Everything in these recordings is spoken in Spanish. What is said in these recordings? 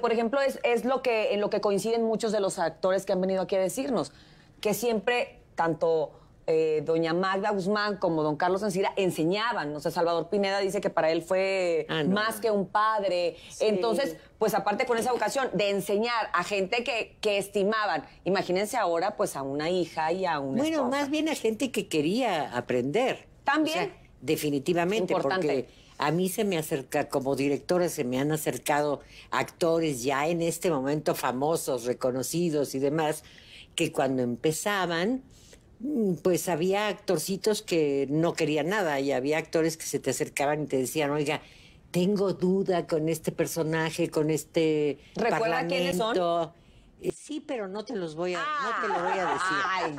por ejemplo, es, es lo que, en lo que coinciden muchos de los actores que han venido aquí a decirnos, que siempre, tanto eh, doña Magda Guzmán como don Carlos Encira enseñaban. No sea Salvador Pineda dice que para él fue ah, más que un padre. Entonces, pues aparte con esa vocación de enseñar a gente que, que, estimaban, imagínense ahora pues a una hija y a una Bueno, más bien a gente que quería aprender. También definitivamente, porque a mí se me acerca, como directora, se me han acercado actores ya en este momento famosos, reconocidos y demás, que cuando empezaban, mm, pues había actorcitos que no querían nada y había actores que se te acercaban y te decían, oiga, tengo duda con este personaje, con este ¿Recuerda quiénes son? Eh, sí, pero no te los voy a, no te lo voy a decir.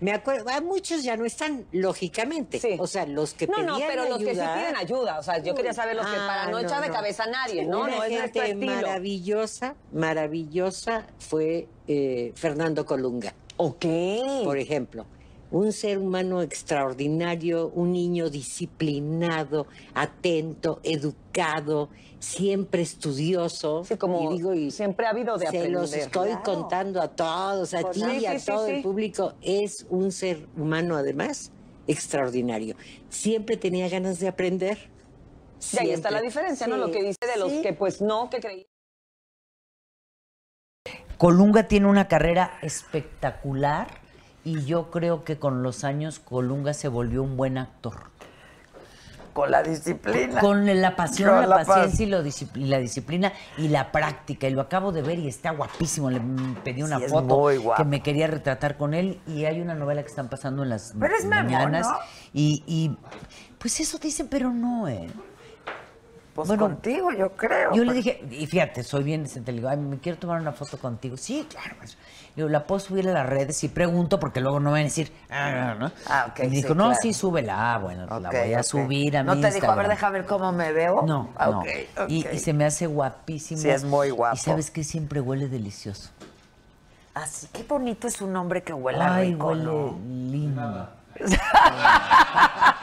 Me acuerdo, a ah, muchos ya no están, lógicamente. O sea, los que pedían ayuda. No, pero los que sí piden ayuda. O sea, yo quería saber los que, para ah, no, echar de cabeza a nadie, ¿no? gente maravillosa, maravillosa fue eh, Fernando Colunga. Ok. Por ejemplo un ser humano extraordinario, un niño disciplinado, atento, educado, siempre estudioso. Sí, como digo, siempre ha habido de aprender. Se los estoy contando a todos, a ti y a todo el público. Es un ser humano, además, extraordinario. Siempre tenía ganas de aprender. Y ahí está la diferencia, ¿no? Lo que dice de los que, pues, no, que creían. Colunga tiene una carrera espectacular y yo creo que con los años Colunga se volvió un buen actor. Con la disciplina. Con la pasión, la, paciencia y, la disciplina y la práctica. Y lo acabo de ver y está guapísimo. Le pedí una foto que me quería retratar con él y hay una novela que están pasando en las mañanas. y, y pues eso dicen, pero no, ¿eh? Pues, contigo, yo creo. Yo le dije, y fíjate, soy bien decente, le digo, me quiero tomar una foto contigo. Sí, claro, Le pues. digo, la puedo subir a las redes y pregunto porque luego no me van a decir, ah, no, no. Ah, ok. Y dijo, no, sí, súbela. Ah, bueno, pues, la voy a subir a ¿No te dijo, a ver, déjame ver cómo me veo? No, no. Ah, okay, y, se me hace guapísimo. Sí, es muy guapo. Y sabes que siempre huele delicioso. Así, ah, qué bonito es un hombre que huela ay, huele lindo.